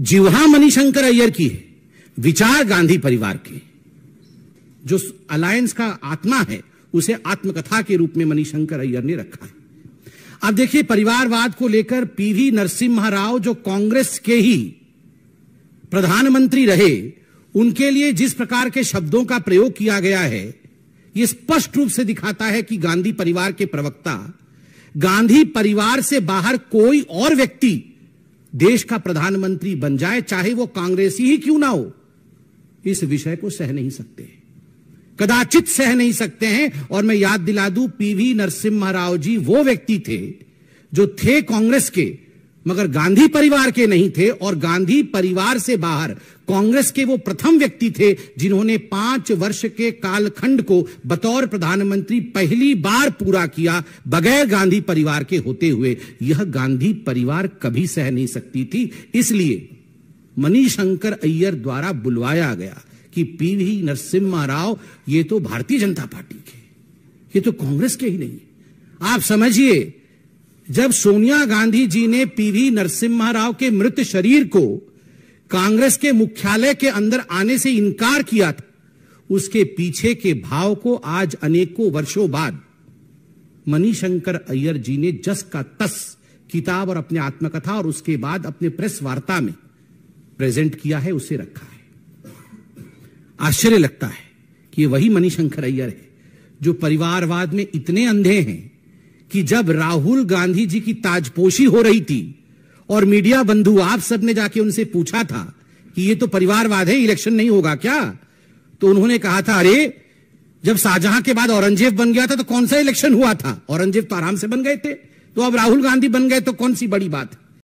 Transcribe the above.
जिहा मणिशंकर अय्यर की है विचार गांधी परिवार के जो अलायंस का आत्मा है उसे आत्मकथा के रूप में मणिशंकर अय्यर ने रखा है अब देखिए परिवारवाद को लेकर पीवी नरसिम्हा राव जो कांग्रेस के ही प्रधानमंत्री रहे उनके लिए जिस प्रकार के शब्दों का प्रयोग किया गया है यह स्पष्ट रूप से दिखाता है कि गांधी परिवार के प्रवक्ता गांधी परिवार से बाहर कोई और व्यक्ति देश का प्रधानमंत्री बन जाए चाहे वो कांग्रेसी ही क्यों ना हो इस विषय को सह नहीं सकते कदाचित सह नहीं सकते हैं और मैं याद दिला दूं पीवी नरसिम्हा राव जी वो व्यक्ति थे जो थे कांग्रेस के मगर गांधी परिवार के नहीं थे और गांधी परिवार से बाहर कांग्रेस के वो प्रथम व्यक्ति थे जिन्होंने पांच वर्ष के कालखंड को बतौर प्रधानमंत्री पहली बार पूरा किया बगैर गांधी परिवार के होते हुए यह गांधी परिवार कभी सह नहीं सकती थी इसलिए मनीष शंकर अय्यर द्वारा बुलवाया गया कि पीवी नरसिम्हा राव ये तो भारतीय जनता पार्टी के ये तो कांग्रेस के ही नहीं आप समझिए जब सोनिया गांधी जी ने पीवी नरसिम्हा राव के मृत शरीर को कांग्रेस के मुख्यालय के अंदर आने से इनकार किया था उसके पीछे के भाव को आज अनेकों वर्षों बाद मनीशंकर अय्यर जी ने जस का तस किताब और अपने आत्मकथा और उसके बाद अपने प्रेस वार्ता में प्रेजेंट किया है उसे रखा है आश्चर्य लगता है कि वही शंकर अय्यर है जो परिवारवाद में इतने अंधे हैं कि जब राहुल गांधी जी की ताजपोशी हो रही थी और मीडिया बंधु आप सबने जाके उनसे पूछा था कि ये तो परिवारवाद है इलेक्शन नहीं होगा क्या तो उन्होंने कहा था अरे जब शाहजहां के बाद औरंगजेब बन गया था तो कौन सा इलेक्शन हुआ था औरंगजेब तो आराम से बन गए थे तो अब राहुल गांधी बन गए तो कौन सी बड़ी बात है